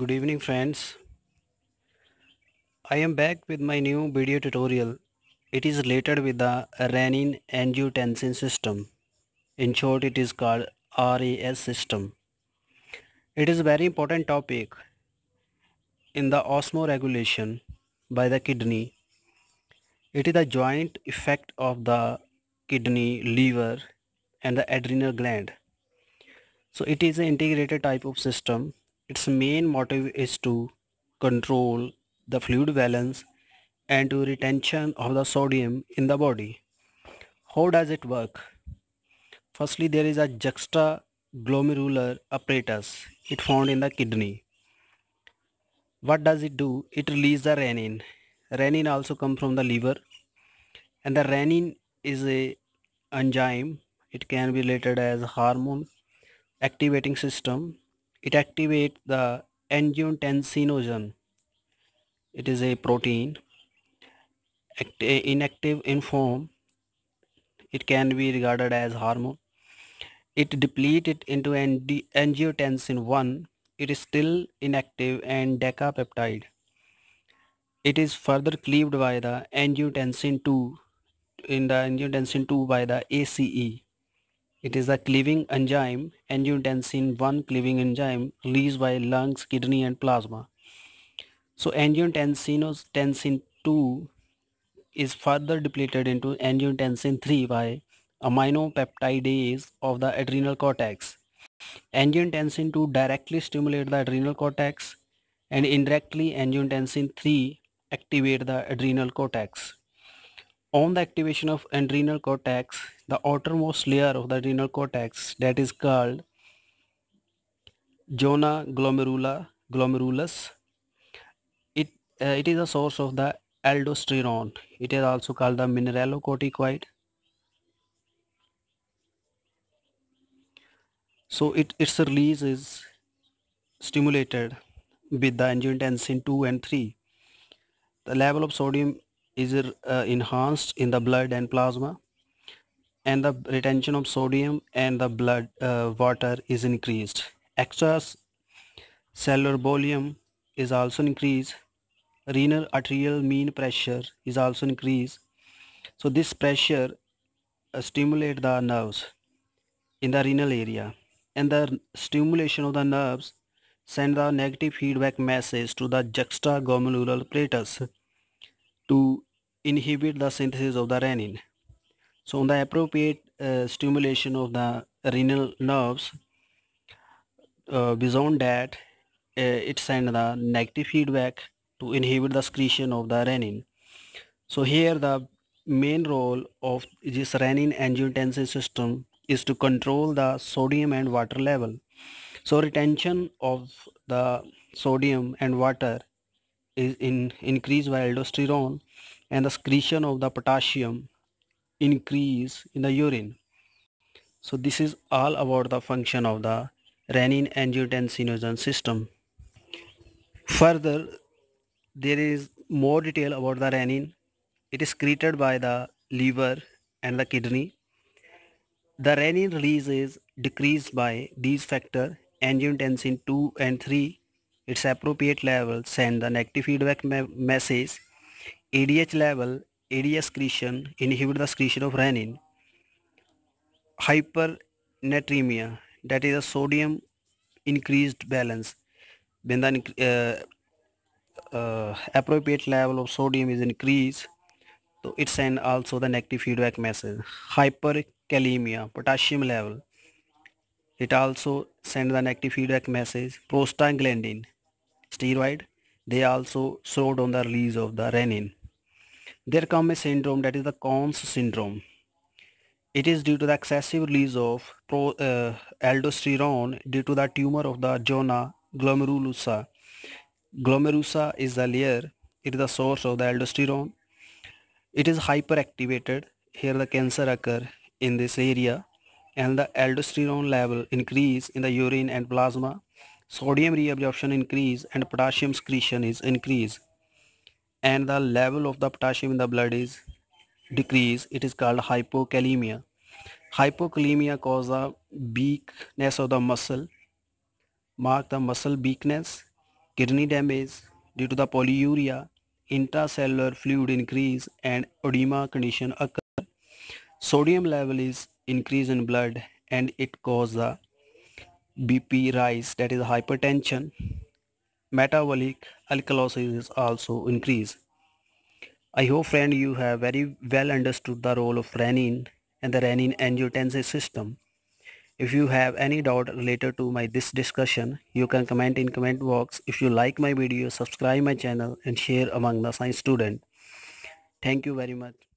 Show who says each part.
Speaker 1: good evening friends I am back with my new video tutorial it is related with the renin angiotensin system in short it is called RAS system it is a very important topic in the osmoregulation by the kidney it is a joint effect of the kidney liver and the adrenal gland so it is an integrated type of system its main motive is to control the fluid balance and to retention of the sodium in the body. How does it work? Firstly, there is a juxtaglomerular apparatus it found in the kidney. What does it do? It releases the renin. Renin also comes from the liver and the renin is a enzyme. It can be related as hormone activating system it activates the angiotensinogen. It is a protein. Act eh, inactive in form, it can be regarded as hormone. It depleted into angiotensin 1. It is still inactive and decapeptide. It is further cleaved by the angiotensin 2 in the angiotensin 2 by the ACE it is a cleaving enzyme, angiotensin 1 cleaving enzyme released by lungs, kidney and plasma. So angiotensin 2 is further depleted into angiotensin 3 by aminopeptidase of the adrenal cortex. Angiotensin 2 directly stimulates the adrenal cortex and indirectly angiotensin 3 activate the adrenal cortex. On the activation of adrenal cortex, the outermost layer of the adrenal cortex that is called zona glomerula, glomerulus, it, uh, it is a source of the aldosterone. It is also called the mineralocorticoid. So it, its release is stimulated with the angiotensin 2 and 3. The level of sodium is uh, enhanced in the blood and plasma and the retention of sodium and the blood uh, water is increased. Extracellular volume is also increased. Renal arterial mean pressure is also increased. So this pressure uh, stimulate the nerves in the renal area and the stimulation of the nerves send the negative feedback message to the glomerular plates to inhibit the synthesis of the renin. So on the appropriate uh, stimulation of the renal nerves, uh, beyond that, uh, it sends the negative feedback to inhibit the secretion of the renin. So here the main role of this renin angiotensin system is to control the sodium and water level. So retention of the sodium and water is in increased by aldosterone and the secretion of the potassium increase in the urine so this is all about the function of the renin angiotensinogen system further there is more detail about the renin it is secreted by the liver and the kidney the renin release is decreased by these factor angiotensin 2 and 3 its appropriate level send the negative feedback message ADH level ADH excretion inhibit the excretion of renin hypernatremia that is a sodium increased balance when the uh, uh, appropriate level of sodium is increased so it send also the negative feedback message hyperkalemia potassium level it also send the negative feedback message prostaglandin steroid they also slowed on the release of the renin there comes a syndrome that is the Cons syndrome it is due to the excessive release of pro, uh, aldosterone due to the tumor of the zona glomerulosa. Glomerulosa is the layer, it is the source of the aldosterone. It is hyperactivated, here the cancer occur in this area and the aldosterone level increase in the urine and plasma sodium reabsorption increase and potassium excretion is increase and the level of the potassium in the blood is decrease it is called hypokalemia hypokalemia causes the weakness of the muscle mark the muscle weakness kidney damage due to the polyuria intracellular fluid increase and edema condition occur sodium level is increase in blood and it causes the BP rise that is hypertension metabolic alkalosis is also increase I hope friend you have very well understood the role of renin and the renin angiotensin system if you have any doubt related to my this discussion you can comment in comment box if you like my video subscribe my channel and share among the science student thank you very much